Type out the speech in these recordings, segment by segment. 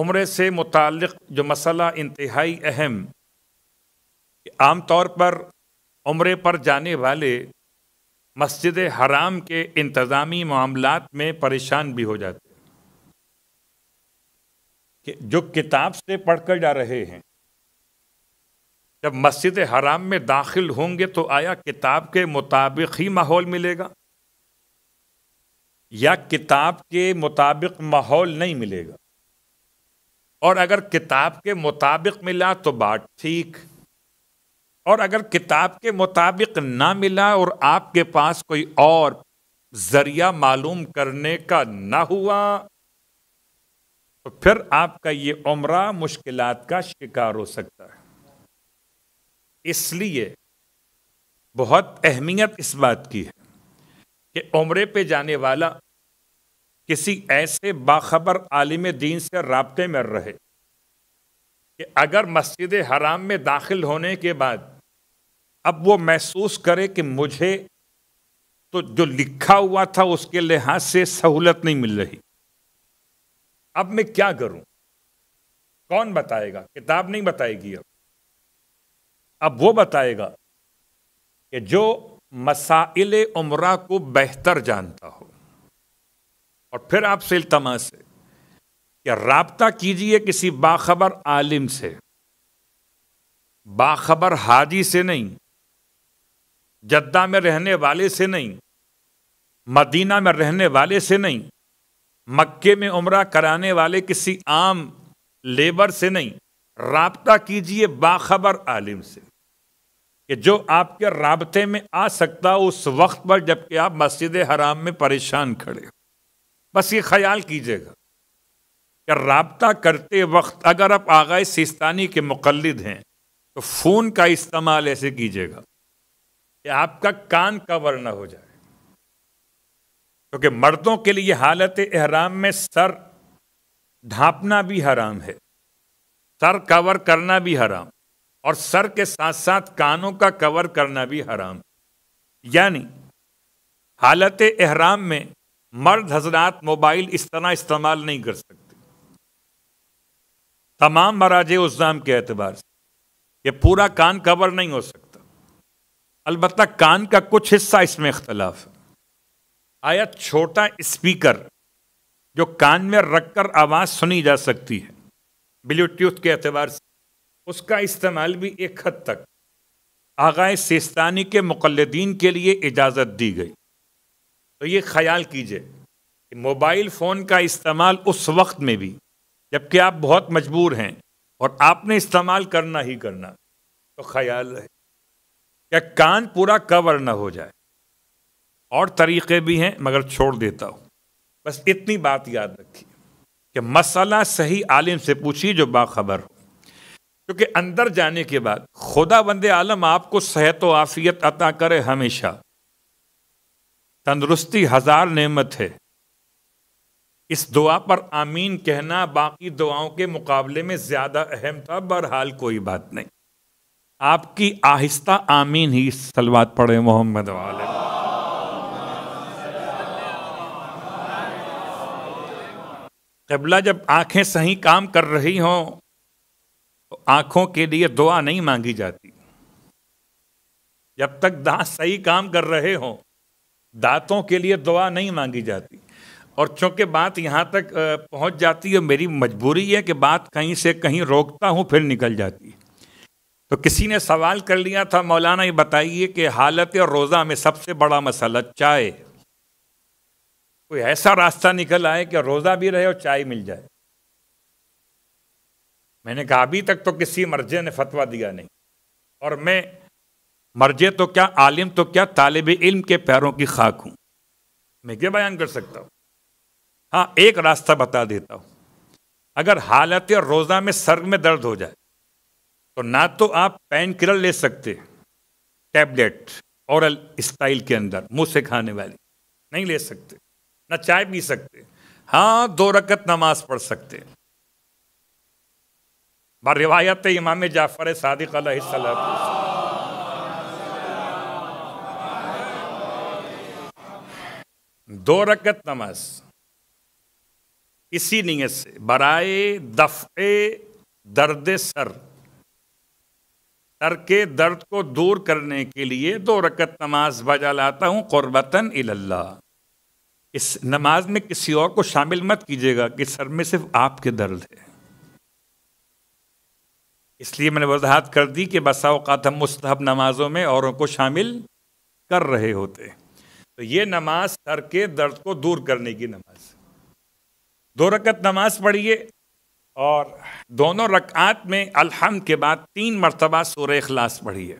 उम्र से मुतल जो मसला इंतहाई अहम आम तौर पर उम्र पर जाने वाले मस्जिद हराम के इंतज़ामी मामलात में परेशान भी हो जाते हैं कि जो किताब से पढ़कर जा रहे हैं जब मस्जिद हराम में दाखिल होंगे तो आया किताब के मुताबिक ही माहौल मिलेगा या किताब के मुताबिक माहौल नहीं मिलेगा और अगर किताब के मुताबिक मिला तो बात ठीक और अगर किताब के मुताबिक ना मिला और आपके पास कोई और जरिया मालूम करने का ना हुआ तो फिर आपका ये उम्र मुश्किल का शिकार हो सकता है इसलिए बहुत अहमियत इस बात की है कि उम्र पे जाने वाला किसी ऐसे बाखबर आलिम दीन से रबते में रहे कि अगर मस्जिद हराम में दाखिल होने के बाद अब वो महसूस करे कि मुझे तो जो लिखा हुआ था उसके लिहाज से सहूलत नहीं मिल रही अब मैं क्या करूं कौन बताएगा किताब नहीं बताएगी अब अब वो बताएगा कि जो मसाइल उम्र को बेहतर जानता हो और फिर आप सिलतमा से या रबता कीजिए किसी बाखबर आलिम से बाखबर हाजी से नहीं जद्दा में रहने वाले से नहीं मदीना में रहने वाले से नहीं मक्के में उमरा कराने वाले किसी आम लेबर से नहीं रबता कीजिए बाखबर आलिम से कि जो आपके रबते में आ सकता उस वक्त पर जबकि आप मस्जिद हराम में परेशान खड़े हो बस ये ख्याल कीजिएगा कि रबता करते वक्त अगर आप आगा सिस्तानी के मुकलद हैं तो फ़ोन का इस्तेमाल ऐसे कीजिएगा कि आपका कान कवर ना हो जाए क्योंकि तो मर्दों के लिए हालत एहराम में सर ढांपना भी हराम है सर कवर करना भी हराम और सर के साथ साथ कानों का कवर करना भी हराम यानी हालत एहराम में मर्द हजरात मोबाइल इस तरह इस्तेमाल नहीं कर सकते तमाम मराज उज़ाम के एतबार से ये पूरा कान कवर नहीं हो सकता अलबत् कान का कुछ हिस्सा इसमें इख्तलाफ है आया छोटा स्पीकर जो कान में रख कर आवाज़ सुनी जा सकती है ब्लूटूथ के अतबार से उसका इस्तेमाल भी एक हद तक आगा सिस्तानी के मुकलदीन के लिए इजाज़त दी गई तो ये ख्याल कीजिए कि मोबाइल फ़ोन का इस्तेमाल उस वक्त में भी जबकि आप बहुत मजबूर हैं और आपने इस्तेमाल करना ही करना तो ख्याल है क्या कान पूरा कवर ना हो जाए और तरीक़े भी हैं मगर छोड़ देता हूँ बस इतनी बात याद रखिए कि मसला सही आलिम से पूछिए जो बाखबर हो क्योंकि अंदर जाने के बाद खुदा बंदे आलम आपको सेहत व आफियत अता करे हमेशा तंदुरुस्ती हजार नेमत है इस दुआ पर आमीन कहना बाकी दुआओं के मुकाबले में ज़्यादा अहम था बहरहाल कोई बात नहीं आपकी आहिस्ता आमीन ही सलवात पढ़े मोहम्मद वाले कबला जब आंखें सही काम कर रही हों तो आंखों के लिए दुआ नहीं मांगी जाती जब तक दांत सही काम कर रहे हों दांतों के लिए दुआ नहीं मांगी जाती और चूंकि बात यहाँ तक पहुँच जाती है मेरी मजबूरी है कि बात कहीं से कहीं रोकता हूँ फिर निकल जाती तो किसी ने सवाल कर लिया था मौलाना ये बताइए कि हालत और रोज़ा में सबसे बड़ा मसला चाय कोई ऐसा रास्ता निकल आए कि रोज़ा भी रहे और चाय मिल जाए मैंने कहा अभी तक तो किसी मर्जे ने फतवा दिया नहीं और मैं मर्जे तो क्या आलिम तो क्या तालिब इल्म के पैरों की खाक हूँ मैं क्या बयान कर सकता हूँ हाँ एक रास्ता बता देता हूँ अगर हालत या रोज़ा में सर में दर्द हो जाए तो ना तो आप पेन किलर ले सकते टैबलेट औरल स्टाइल के अंदर मुंह से खाने वाली नहीं ले सकते ना चाय पी सकते हाँ दो रकत नमाज पढ़ सकते बा रिवायत इमाम जाफ़र सादिक सलाम दो रकत नमाज इसी नीयत से बराए दफ़े दर्द सर सर के दर्द को दूर करने के लिए दो रकत नमाज बजा लाता हूँ क़ुरबता इल्ला इस नमाज में किसी और को शामिल मत कीजिएगा कि सर में सिर्फ आपके दर्द है इसलिए मैंने वजाहत कर दी कि बसाओकात हम मुस्तहब नमाजों में औरों को शामिल कर रहे होते हैं तो ये नमाज सर के दर्द को दूर करने की नमाज दो रकत नमाज पढ़िए और दोनों रकात में अलहम के बाद तीन मरतबा सूर अखलास पढ़िए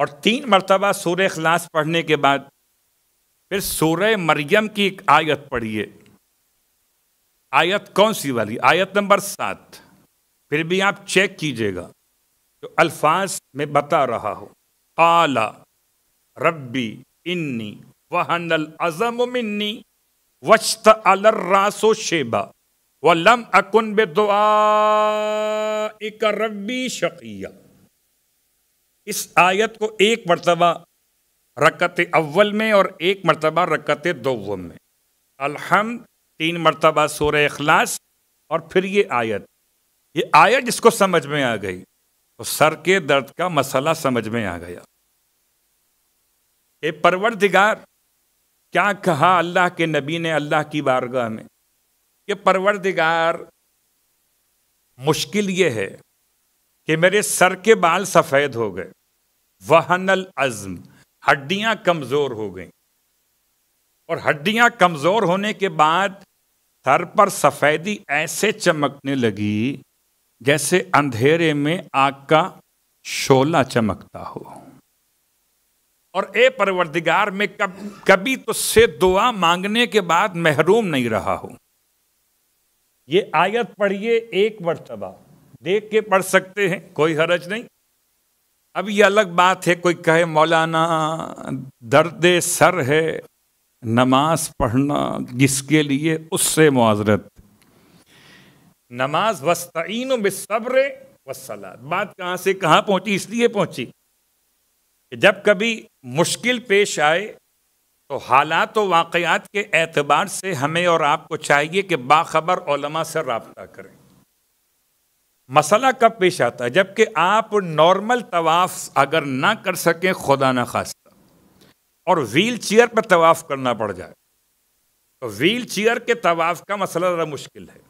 और तीन मरतबा सूर अखलास पढ़ने के बाद फिर सूर्य मरियम की एक आयत पढ़िए आयत कौन सी वाली आयत नंबर सात फिर भी आप चेक कीजिएगा जो अल्फाज में बता रहा हो आला रब्बी इन्नी वहनल अजम मिन्नी अलर रासो शेबा व लम अकुन बे दुआ रब्बी शकिया इस आयत को एक मरतबा रकत अव्वल में और एक मरतबा रकत दोवम में अलहम तीन मरतबा सूर अखलास और फिर ये आयत ये आयत जिसको समझ में आ गई तो सर के दर्द का मसला समझ में आ गया ए परवरदिगार क्या कहा अल्लाह के नबी ने अल्लाह की बारगाह में कि परवरदिगार मुश्किल ये है कि मेरे सर के बाल सफ़ेद हो गए वहनल अज़म हड्डियाँ कमज़ोर हो गई और हड्डियाँ कमज़ोर होने के बाद सर पर सफ़ेदी ऐसे चमकने लगी जैसे अंधेरे में आग का शोला चमकता हो और ए परवरदिगार में कब कभी तो से दुआ मांगने के बाद महरूम नहीं रहा हूं ये आयत पढ़िए एक मरतबा देख के पढ़ सकते हैं कोई हरज नहीं अब ये अलग बात है कोई कहे मौलाना दर्द सर है नमाज पढ़ना जिसके लिए उससे मुआजरत नमाज वस्तीन बेसब्र वसला बात कहाँ से कहाँ पहुंची इसलिए पहुंची कि जब कभी मुश्किल पेश आए तो हालात व वाक़ात के एतबार से हमें और आपको चाहिए कि बाखबर से रबता करें मसला कब पेश आता है जबकि आप नॉर्मल तवाफ़ अगर ना कर सकें खुदा न खास्ता और व्हील चेयर पर तवाफ़ करना पड़ जाए तो व्हील चेयर के तवाफ़ का मसला ज़रा मुश्किल है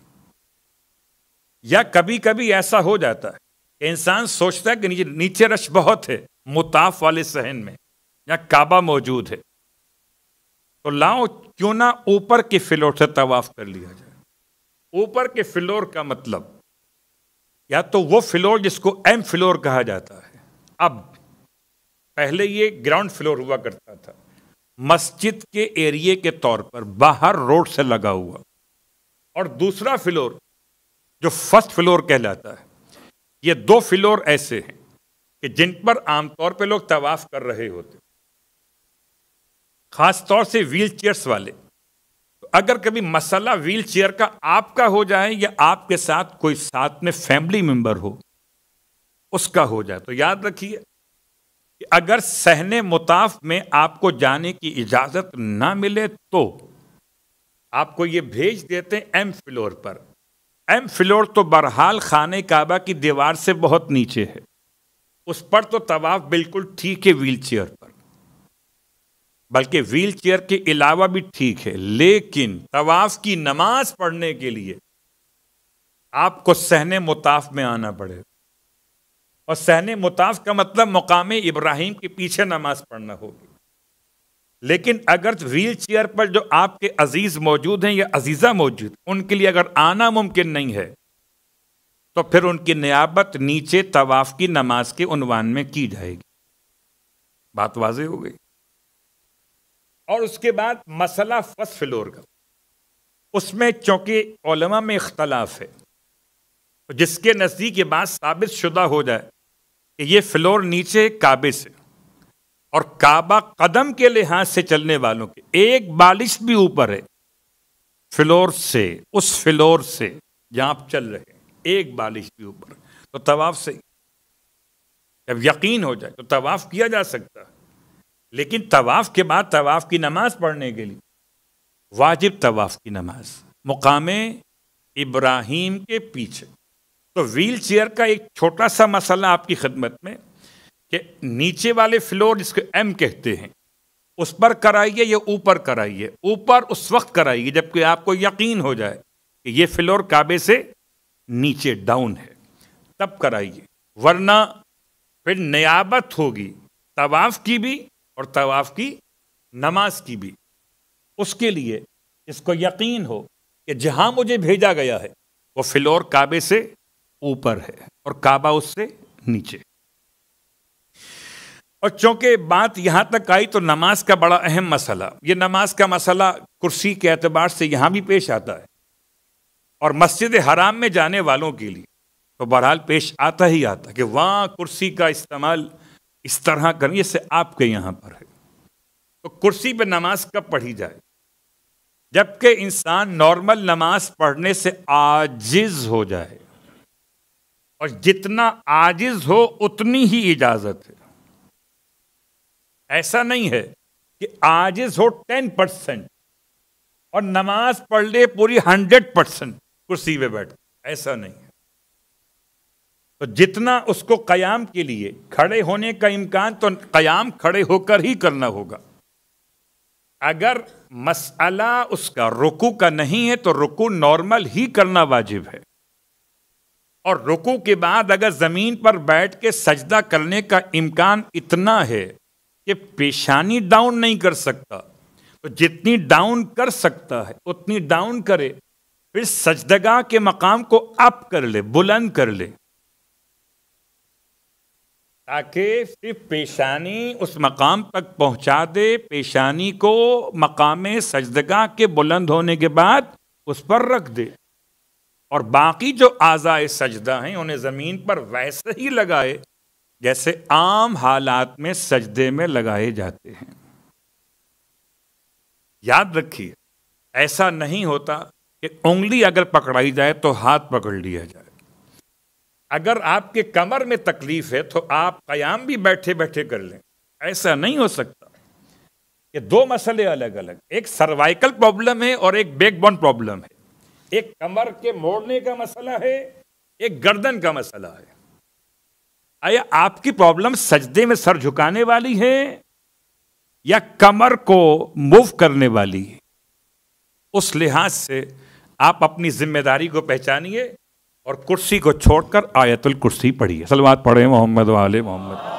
या कभी कभी ऐसा हो जाता है कि इंसान सोचता है कि नीचे रश बहुत है मुताफ वाले सहन में या काबा मौजूद है तो लाओ क्यों ना ऊपर के फ्लोर से तवाफ कर लिया जाए ऊपर के फ्लोर का मतलब या तो वो फ्लोर जिसको एम फ्लोर कहा जाता है अब पहले ये ग्राउंड फ्लोर हुआ करता था मस्जिद के एरिए के तौर पर बाहर रोड से लगा हुआ और दूसरा फ्लोर जो फर्स्ट फ्लोर कहलाता है ये दो फ्लोर ऐसे हैं कि जिन पर आमतौर पे लोग तवाफ कर रहे होते खास तौर से व्हील चेयर्स वाले तो अगर कभी मसला व्हील चेयर का आपका हो जाए या आपके साथ कोई साथ में फैमिली मेंबर हो उसका हो जाए तो याद रखिए कि अगर सहने मुताफ में आपको जाने की इजाज़त ना मिले तो आपको ये भेज देते हैं एम फ्लोर पर एम फ्लोर तो बरहाल खाने काबा की दीवार से बहुत नीचे है उस पर तो तवाफ बिल्कुल ठीक है व्हील चेयर पर बल्कि व्हील चेयर के अलावा भी ठीक है लेकिन तवाफ की नमाज पढ़ने के लिए आपको सहने मुताफ में आना पड़ेगा और सहने मुताफ का मतलब मुकाम इब्राहिम के पीछे नमाज पढ़ना होगी लेकिन अगर व्हील चेयर पर जो आपके अजीज मौजूद हैं या अजीज़ा मौजूद उनके लिए अगर आना मुमकिन नहीं है तो फिर उनकी नियाबत नीचे तवाफ़ की नमाज के उनवान में की जाएगी बात वाजे हो गई और उसके बाद मसला फर्स्ट फ्लोर का उसमें चूँकि ओलमा में इख्तलाफ है तो जिसके नज़दीक ये बात साबित शुदा हो जाए कि ये फ्लोर नीचे काबे से और काबा कदम के लिहाज से चलने वालों के एक बालिश भी ऊपर है फ्लोर से उस फ्लोर से जहां आप चल रहे हैं एक बालिश के ऊपर तो तवाफ से जब यकीन हो जाए तो तवाफ़ किया जा सकता लेकिन तवाफ़ के बाद तवाफ़ की नमाज़ पढ़ने के लिए वाजिब तवाफ़ की नमाज मुकाम इब्राहिम के पीछे तो व्हील चेयर का एक छोटा सा मसला आपकी खदमत में कि नीचे वाले फ्लोर जिसको एम कहते हैं उस पर कराइए या ऊपर कराइए ऊपर उस वक्त कराइए जबकि आपको यकीन हो जाए कि ये फ्लोर काबे से नीचे डाउन है तब कराइए वरना फिर नयाबत होगी तवाफ की भी और तवाफ की नमाज की भी उसके लिए इसको यकीन हो कि जहाँ मुझे भेजा गया है वो फिलौर काबे से ऊपर है और काबा उससे नीचे और चूंकि बात यहाँ तक आई तो नमाज का बड़ा अहम मसला ये नमाज का मसला कुर्सी के अतबार से यहाँ भी पेश आता है और मस्जिद हराम में जाने वालों के लिए तो बहरहाल पेश आता ही आता कि वहाँ कुर्सी का इस्तेमाल इस तरह करें जैसे आपके यहाँ पर है तो कुर्सी पर नमाज कब पढ़ी जाए जबकि इंसान नॉर्मल नमाज पढ़ने से आजिज हो जाए और जितना आजिज हो उतनी ही इजाज़त है ऐसा नहीं है कि आजिज हो टेन परसेंट और नमाज पढ़ ले पूरी हंड्रेड परसेंट कुर्सी पे बैठ ऐसा नहीं तो जितना उसको कयाम के लिए खड़े होने का इम्कान तो कयाम खड़े होकर ही करना होगा अगर मसला उसका रुकू का नहीं है तो रुकू नॉर्मल ही करना वाजिब है और रुकू के बाद अगर ज़मीन पर बैठ के सजदा करने का इम्कान इतना है कि पेशानी डाउन नहीं कर सकता तो जितनी डाउन कर सकता है उतनी डाउन करे फिर सजदगा के मकाम को अप कर ले बुलंद कर ले ताकि सिर्फ पेशानी उस मकाम तक पहुंचा दे पेशानी को मकाम सजदगा के बुलंद होने के बाद उस पर रख दे और बाकी जो आज़ाए सजदा हैं उन्हें ज़मीन पर वैसे ही लगाए जैसे आम हालात में सजदे में लगाए जाते हैं याद रखिए ऐसा नहीं होता उंगली अगर पकड़ाई जाए तो हाथ पकड़ लिया जाए अगर आपके कमर में तकलीफ है तो आप कयाम भी बैठे बैठे कर लें ऐसा नहीं हो सकता ये दो मसले अलग अलग एक सर्वाइकल प्रॉब्लम है और एक बैकबोन प्रॉब्लम है एक कमर के मोड़ने का मसला है एक गर्दन का मसला है आया आपकी प्रॉब्लम सजदे में सर झुकाने वाली है या कमर को मूव करने वाली है उस लिहाज से आप अपनी जिम्मेदारी को पहचानिए और कुर्सी को छोड़कर आयतुल कुर्सी पढ़िए सलवात पढ़े मोहम्मद वाले मोहम्मद